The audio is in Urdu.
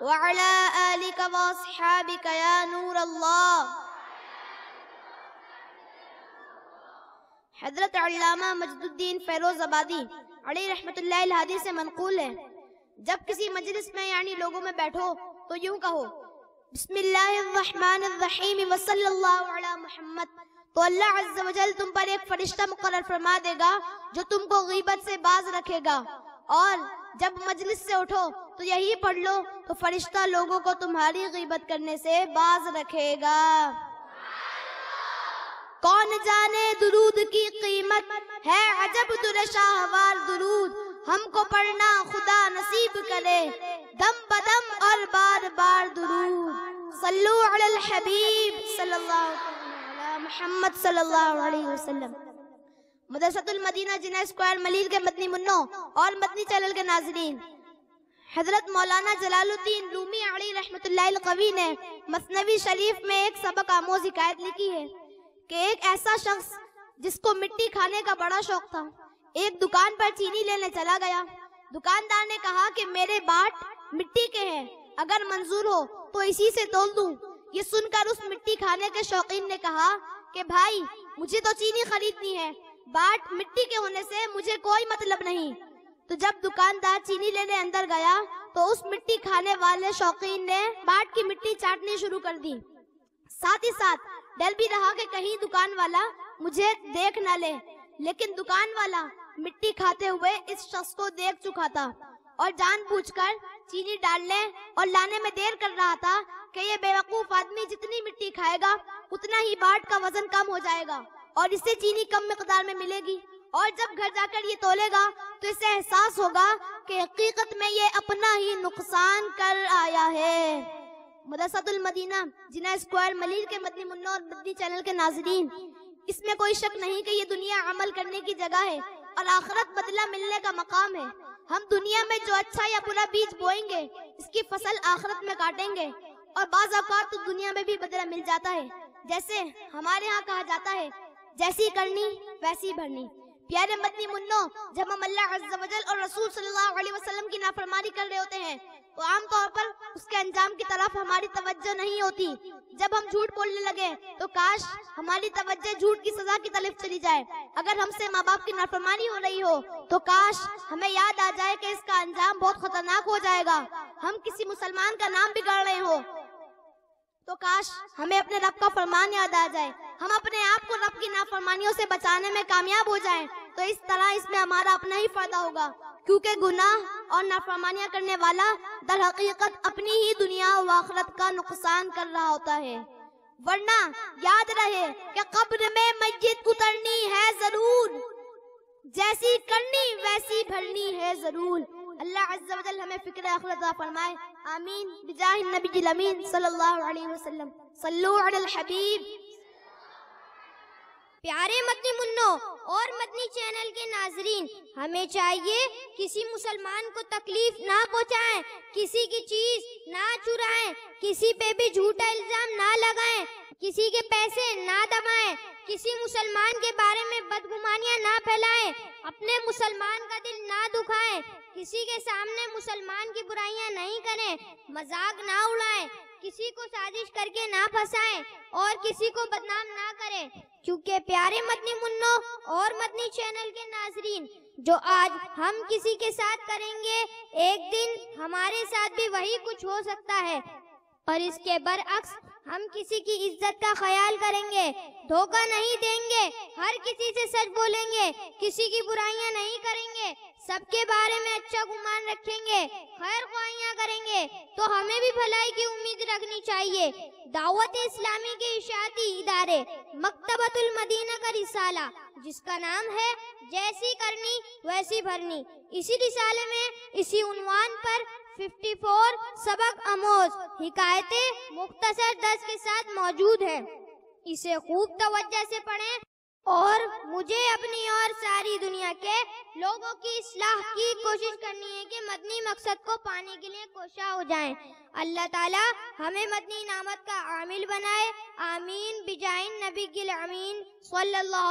وعلى آلك وأصحابك يا نور الله حضرت علامہ مجد الدین فیروز آبادی علی رحمت اللہ الحادی سے منقول ہے جب کسی مجلس میں یعنی لوگوں میں بیٹھو تو یوں کہو بسم اللہ الرحمن الرحیم وصلی اللہ علی محمد تو اللہ عز و جل تم پر ایک فرشتہ مقرر فرما دے گا جو تم کو غیبت سے باز رکھے گا اور جب مجلس سے اٹھو تو یہی پڑھ لو تو فرشتہ لوگوں کو تمہاری غیبت کرنے سے باز رکھے گا کون جانے درود کی قیمت ہے عجب درشا حوال درود ہم کو پڑھنا خدا نصیب کرے دم بدم اور بار بار درود صلو علی الحبیب صلی اللہ علیہ وسلم محمد صلی اللہ علیہ وسلم مدرسۃ المدینہ اسکوائر ملیر کے مدنی مدنی منوں اور چینل کے ناظرین حضرت مولانا جلال الدین رومی علی اللہ القوی نے شریف میں ایک سبق آموز حکایت لکھی ہے کہ ایک ایسا شخص جس کو مٹی کھانے کا بڑا شوق تھا ایک دکان پر چینی لینے چلا گیا دکاندار نے کہا کہ میرے باٹ مٹی کے ہیں اگر منظور ہو تو اسی سے تول دوں یہ سن کر اس مٹی کھانے کے شوقین نے کہا کہ بھائی مجھے تو چینی خریدنی ہے باٹ مٹی کے ہونے سے مجھے کوئی مطلب نہیں تو جب دکاندار چینی لینے اندر گیا تو اس مٹی کھانے والے شوقین نے باٹ کی مٹی چاٹنی شروع کر دی ساتھ ساتھ ہی ڈر بھی رہا کہ کہیں دکان والا مجھے دیکھ نہ لے لیکن دکان والا مٹی کھاتے ہوئے اس شخص کو دیکھ چکا تھا اور جان پوچھ کر چینی ڈالنے اور لانے میں دیر کر رہا تھا کہ یہ بیوقوف آدمی جتنی مٹی کھائے گا اتنا ہی باٹ کا وزن کم ہو جائے گا اور اسے چینی کم مقدار میں ملے گی اور جب گھر جا کر یہ تولے گا تو اسے احساس ہوگا کہ حقیقت میں یہ اپنا ہی نقصان کر آیا ہے مدرسۃ المدینہ اسکوائر ملیر کے مدنی مدنی اور چینل کے ناظرین اس میں کوئی شک نہیں کہ یہ دنیا عمل کرنے کی جگہ ہے اور آخرت بدلہ ملنے کا مقام ہے ہم دنیا میں جو اچھا یا برا بیج بوئیں گے اس کی فصل آخرت میں کاٹیں گے اور بعض اوقات تو دنیا میں بھی بدلہ مل جاتا ہے جیسے ہمارے ہاں کہا جاتا ہے جیسی کرنی ویسی بھرنی پیارے مدنی منو جب ہم اللہ عز و جل اور رسول صلی اللہ علیہ وسلم کی نافرمانی کر رہے ہوتے ہیں تو عام طور پر اس کے انجام کی طرف ہماری توجہ نہیں ہوتی جب ہم جھوٹ بولنے لگے تو کاش ہماری توجہ جھوٹ کی سزا کی طرف چلی جائے اگر ہم سے ماں باپ کی نافرمانی ہو رہی ہو تو کاش ہمیں یاد آ جائے کہ اس کا انجام بہت خطرناک ہو جائے گا ہم کسی مسلمان کا نام بگاڑ رہے ہو تو کاش ہمیں اپنے رب کا فرمان یاد آ جائے ہم اپنے آپ کو رب کی نافرمانیوں سے بچانے میں کامیاب ہو جائیں تو اس طرح اس میں ہمارا اپنا ہی فائدہ ہوگا کیونکہ گناہ اور نافرمانیاں کرنے والا در حقیقت اپنی ہی دنیا و آخرت کا نقصان کر رہا ہوتا ہے ورنہ یاد رہے کہ قبر میں مجد اترنی ہے ضرور جیسی کرنی ویسی بھرنی ہے ضرور الله عز وجل همي فكرة أخلطة فرماي آمين بجاه النبي الأمين صلى الله عليه وسلم صلوا على الحبيب پیارے مدنی منو اور مدنی چینل کے ناظرین ہمیں چاہیے کسی مسلمان کو تکلیف نہ پہنچائیں کسی کسی کی چیز نہ پہ بھی جھوٹا الزام نہ لگائیں کسی کے پیسے نہ دبائیں کسی مسلمان کے بارے میں بدگمانیاں نہ پھیلائیں اپنے مسلمان کا دل نہ دکھائیں کسی کے سامنے مسلمان کی برائیاں نہیں کریں مذاق نہ اڑائیں کسی کو سازش کر کے نہ پھنسائیں اور کسی کو بدنام نہ کریں کیونکہ پیارے مدنی منو اور مدنی چینل کے ناظرین جو آج ہم کسی کے ساتھ کریں گے ایک دن ہمارے ساتھ بھی وہی کچھ ہو سکتا ہے اور اس کے برعکس ہم کسی کی عزت کا خیال کریں گے دھوکہ نہیں دیں گے ہر کسی سے سچ بولیں گے کسی کی برائیاں نہیں کریں گے سب کے بارے میں اچھا گمان رکھیں گے خیر خواہیاں کریں گے تو ہمیں بھی بھلائی کی امید رکھنی چاہیے دعوت اسلامی کے اشاعتی ادارے مکتبۃ المدینہ کا رسالہ جس کا نام ہے جیسی کرنی ویسی بھرنی اسی رسالے میں اسی عنوان پر ففٹی فور سبق اموز حکایتیں مختصر دس کے ساتھ موجود ہے اسے خوب توجہ سے پڑھیں اور مجھے اپنی اور ساری دنیا کے لوگوں کی اصلاح کی کوشش کرنی ہے کہ مدنی مقصد کو پانے کے لیے کوشاں ہو جائیں اللہ تعالی ہمیں مدنی نعمت کا عامل بنائے آمین بجائن نبی صلی اللہ